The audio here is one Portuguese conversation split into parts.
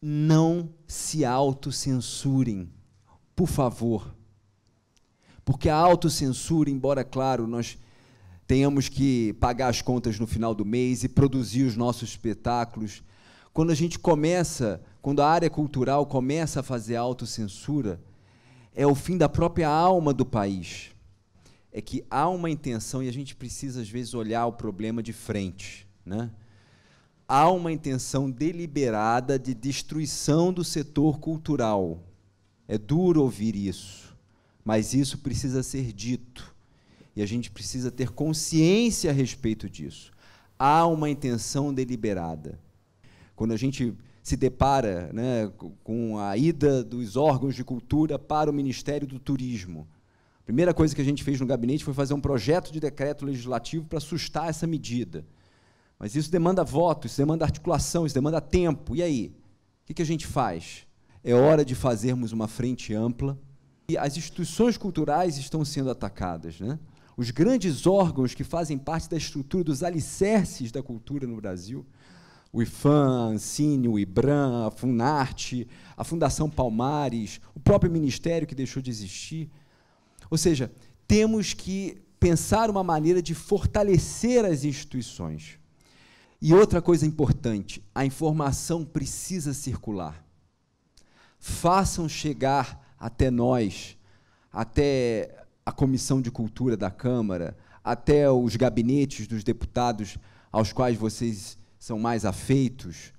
não se autocensurem, por favor. Porque a autocensura, embora, claro, nós tenhamos que pagar as contas no final do mês e produzir os nossos espetáculos, quando a gente começa, quando a área cultural começa a fazer autocensura, é o fim da própria alma do país. É que há uma intenção e a gente precisa, às vezes, olhar o problema de frente. Né? há uma intenção deliberada de destruição do setor cultural. É duro ouvir isso, mas isso precisa ser dito. E a gente precisa ter consciência a respeito disso. Há uma intenção deliberada. Quando a gente se depara né, com a ida dos órgãos de cultura para o Ministério do Turismo, a primeira coisa que a gente fez no gabinete foi fazer um projeto de decreto legislativo para sustar essa medida mas isso demanda voto, isso demanda articulação, isso demanda tempo. E aí? O que a gente faz? É hora de fazermos uma frente ampla. E as instituições culturais estão sendo atacadas. Né? Os grandes órgãos que fazem parte da estrutura dos alicerces da cultura no Brasil, o IFAM, a Ancine, o IBRAM, a Funarte, a Fundação Palmares, o próprio Ministério que deixou de existir. Ou seja, temos que pensar uma maneira de fortalecer as instituições e outra coisa importante: a informação precisa circular. Façam chegar até nós, até a Comissão de Cultura da Câmara, até os gabinetes dos deputados aos quais vocês são mais afeitos.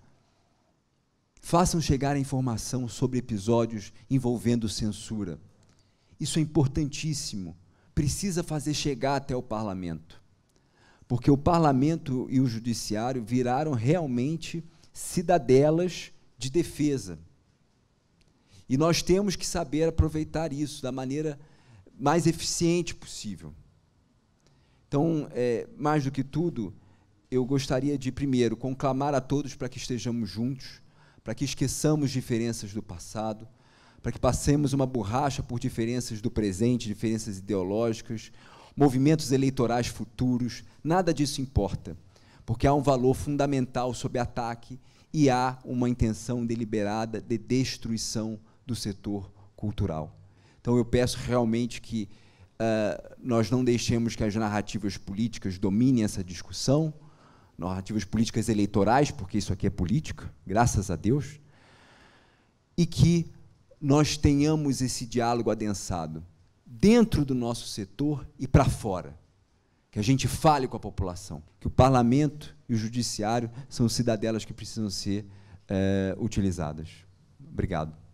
Façam chegar a informação sobre episódios envolvendo censura. Isso é importantíssimo. Precisa fazer chegar até o parlamento porque o parlamento e o judiciário viraram realmente cidadelas de defesa. E nós temos que saber aproveitar isso da maneira mais eficiente possível. Então, é, mais do que tudo, eu gostaria de, primeiro, conclamar a todos para que estejamos juntos, para que esqueçamos diferenças do passado, para que passemos uma borracha por diferenças do presente, diferenças ideológicas movimentos eleitorais futuros, nada disso importa, porque há um valor fundamental sob ataque e há uma intenção deliberada de destruição do setor cultural. Então eu peço realmente que uh, nós não deixemos que as narrativas políticas dominem essa discussão, narrativas políticas eleitorais, porque isso aqui é política, graças a Deus, e que nós tenhamos esse diálogo adensado dentro do nosso setor e para fora. Que a gente fale com a população. Que o parlamento e o judiciário são cidadelas que precisam ser é, utilizadas. Obrigado.